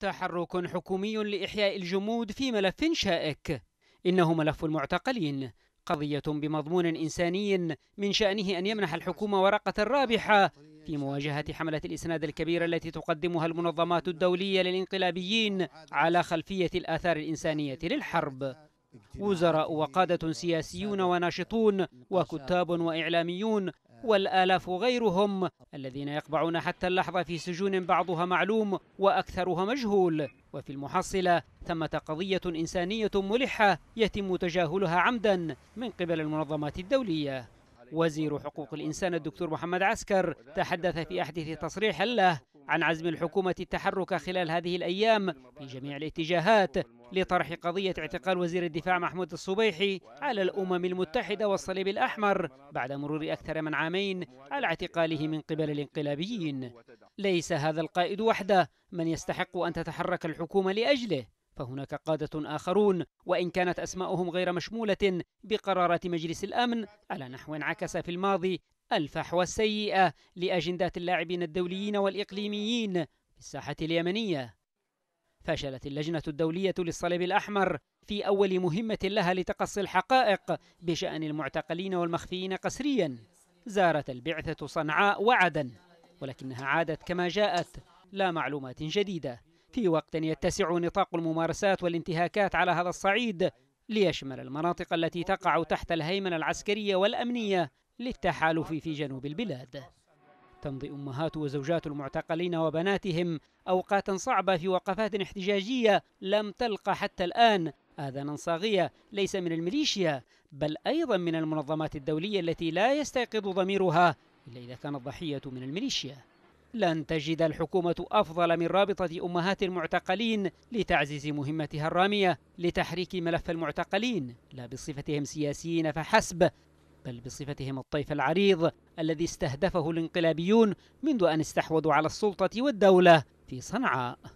تحرك حكومي لإحياء الجمود في ملف شائك إنه ملف المعتقلين قضية بمضمون إنساني من شأنه أن يمنح الحكومة ورقة رابحة في مواجهة حملة الإسناد الكبيرة التي تقدمها المنظمات الدولية للانقلابيين على خلفية الآثار الإنسانية للحرب وزراء وقادة سياسيون وناشطون وكتاب وإعلاميون والآلاف غيرهم الذين يقبعون حتى اللحظة في سجون بعضها معلوم وأكثرها مجهول وفي المحصلة ثمة قضية إنسانية ملحة يتم تجاهلها عمدا من قبل المنظمات الدولية وزير حقوق الإنسان الدكتور محمد عسكر تحدث في أحدث تصريح له عن عزم الحكومة التحرك خلال هذه الأيام في جميع الاتجاهات لطرح قضية اعتقال وزير الدفاع محمود الصبيحي على الأمم المتحدة والصليب الأحمر بعد مرور أكثر من عامين على اعتقاله من قبل الانقلابيين ليس هذا القائد وحده من يستحق أن تتحرك الحكومة لأجله فهناك قادة آخرون وإن كانت أسماؤهم غير مشمولة بقرارات مجلس الأمن على نحو عكس في الماضي الفحوى السيئة لأجندات اللاعبين الدوليين والإقليميين في الساحة اليمنية فشلت اللجنة الدولية للصليب الأحمر في أول مهمة لها لتقصي الحقائق بشأن المعتقلين والمخفيين قسريا زارت البعثة صنعاء وعدن ولكنها عادت كما جاءت لا معلومات جديدة في وقت يتسع نطاق الممارسات والانتهاكات على هذا الصعيد ليشمل المناطق التي تقع تحت الهيمنة العسكرية والأمنية للتحالف في جنوب البلاد تمضي أمهات وزوجات المعتقلين وبناتهم أوقاتا صعبة في وقفات احتجاجية لم تلقى حتى الآن آذانا صاغية ليس من الميليشيا بل أيضا من المنظمات الدولية التي لا يستيقظ ضميرها إلا إذا كانت ضحية من الميليشيا لن تجد الحكومة أفضل من رابطة أمهات المعتقلين لتعزيز مهمتها الرامية لتحريك ملف المعتقلين لا بصفتهم سياسيين فحسب بل بصفتهم الطيف العريض الذي استهدفه الانقلابيون منذ أن استحوذوا على السلطة والدولة في صنعاء